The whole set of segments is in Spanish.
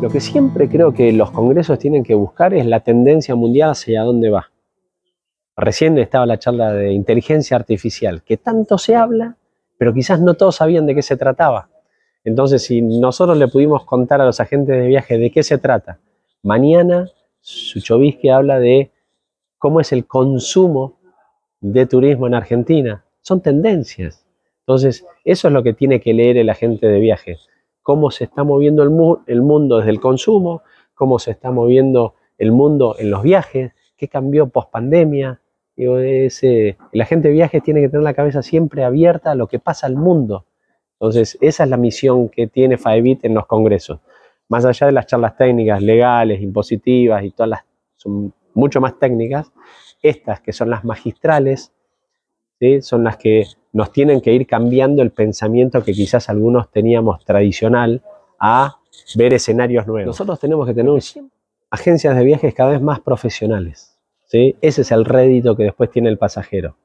Lo que siempre creo que los congresos tienen que buscar es la tendencia mundial hacia dónde va. Recién estaba la charla de inteligencia artificial, que tanto se habla, pero quizás no todos sabían de qué se trataba. Entonces, si nosotros le pudimos contar a los agentes de viaje de qué se trata, mañana Suchovisky habla de cómo es el consumo de turismo en Argentina. Son tendencias. Entonces, eso es lo que tiene que leer el agente de viaje cómo se está moviendo el, mundo desde el consumo, cómo se está moviendo el mundo en los viajes, qué cambió post pandemia. Digo, ese, eh, la gente de viajes tiene que tener la cabeza siempre abierta a lo que pasa al mundo. Entonces, esa es la misión que tiene Faebit en los congresos. Más allá de las charlas técnicas, legales, impositivas y todas las son mucho más técnicas, estas que son las magistrales, son las que nos tienen que ir cambiando el pensamiento que quizás algunos teníamos tradicional a ver escenarios nuevos. Nosotros tenemos que tener agencias de viajes cada vez más profesionales. ¿sí? Ese es el rédito que después tiene el pasajero.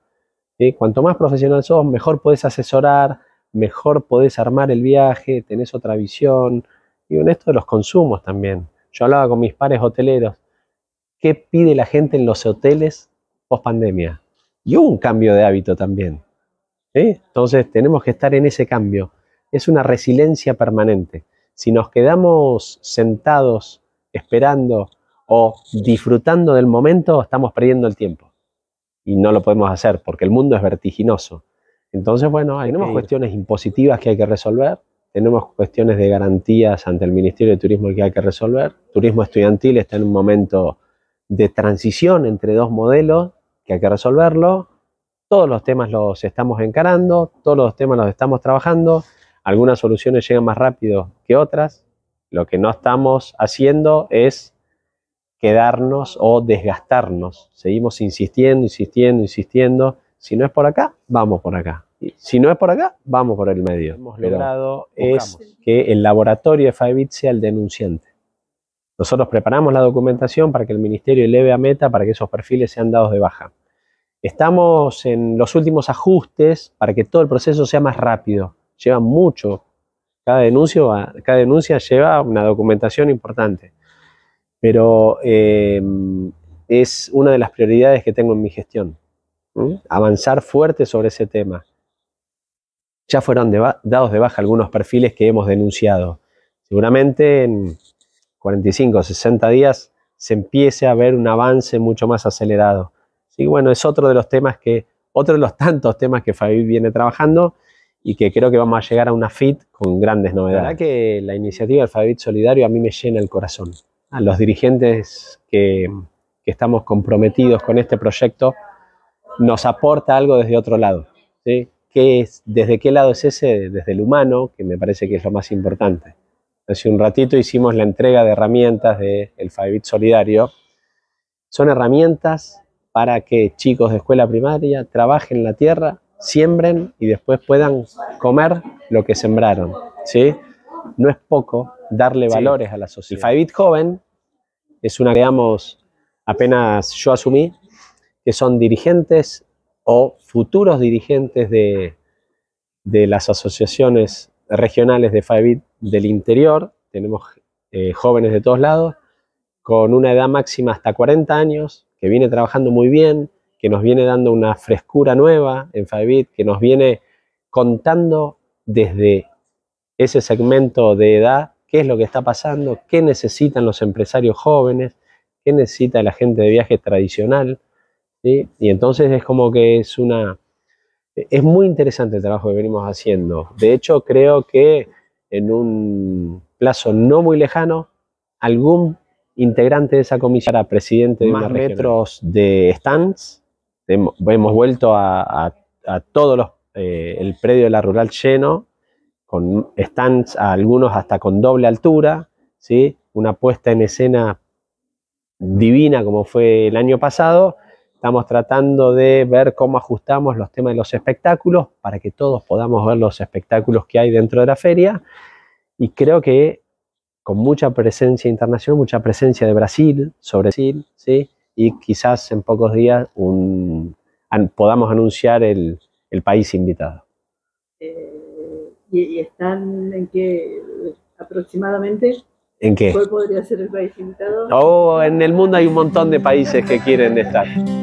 Cuanto más profesional sos, mejor podés asesorar, mejor podés armar el viaje, tenés otra visión. Y en esto de los consumos también. Yo hablaba con mis pares hoteleros. ¿Qué pide la gente en los hoteles post pandemia? Y un cambio de hábito también. Entonces tenemos que estar en ese cambio. Es una resiliencia permanente. Si nos quedamos sentados esperando o disfrutando del momento, estamos perdiendo el tiempo. Y no lo podemos hacer porque el mundo es vertiginoso. Entonces, bueno, hay tenemos cuestiones impositivas que hay que resolver, tenemos cuestiones de garantías ante el Ministerio de Turismo que hay que resolver. Turismo estudiantil está en un momento de transición entre dos modelos que hay que resolverlo. Todos los temas los estamos encarando, todos los temas los estamos trabajando. Algunas soluciones llegan más rápido que otras. Lo que no estamos haciendo es quedarnos o desgastarnos. Seguimos insistiendo, insistiendo, insistiendo. Si no es por acá, vamos por acá. Si no es por acá, vamos por el medio. Lo que hemos logrado es que el laboratorio de Fabit sea el denunciante. Nosotros preparamos la documentación para que el ministerio eleve a meta para que esos perfiles sean dados de baja. Estamos en los últimos ajustes para que todo el proceso sea más rápido. Lleva mucho. Cada denuncia, cada denuncia lleva una documentación importante. Pero eh, es una de las prioridades que tengo en mi gestión. Avanzar fuerte sobre ese tema. Ya fueron dados de baja algunos perfiles que hemos denunciado. Seguramente en 45 o 60 días se empiece a ver un avance mucho más acelerado. Sí, bueno, es otro de los temas que, otro de los tantos temas que Fabi viene trabajando y que creo que vamos a llegar a una FIT con grandes novedades. La verdad que la iniciativa del Fabit Solidario a mí me llena el corazón. A los dirigentes que, estamos comprometidos con este proyecto nos aporta algo desde otro lado. ¿Desde qué lado es ese? Desde el humano, que me parece que es lo más importante. Hace un ratito hicimos la entrega de herramientas del de Fabit Solidario. Son herramientas para que chicos de escuela primaria trabajen la tierra, siembren y después puedan comer lo que sembraron. ¿sí? No es poco darle valores a la sociedad. El Fivebit Joven es una, digamos, apenas yo asumí, que son dirigentes o futuros dirigentes de, las asociaciones regionales de Fivebit del interior. Tenemos eh, jóvenes de todos lados, con una edad máxima hasta 40 años, que viene trabajando muy bien, que nos viene dando una frescura nueva en Fabit, que nos viene contando desde ese segmento de edad qué es lo que está pasando, qué necesitan los empresarios jóvenes, qué necesita la gente de viaje tradicional. Y entonces es como que es una... Es muy interesante el trabajo que venimos haciendo. De hecho, creo que en un plazo no muy lejano, algún integrante de esa comisión presidente de más retros de stands. Hemos vuelto a, a, todos los, eh, el predio de la rural lleno, con stands algunos hasta con doble altura, ¿sí? una puesta en escena divina como fue el año pasado. Estamos tratando de ver cómo ajustamos los temas de los espectáculos para que todos podamos ver los espectáculos que hay dentro de la feria. Y creo que con mucha presencia internacional, mucha presencia de Brasil sobre Brasil, ¿sí? y quizás en pocos días un, podamos anunciar el, país invitado. Eh, ¿y, están en qué aproximadamente? ¿En qué? ¿Cuál podría ser el país invitado? Oh, en el mundo hay un montón de países que quieren estar.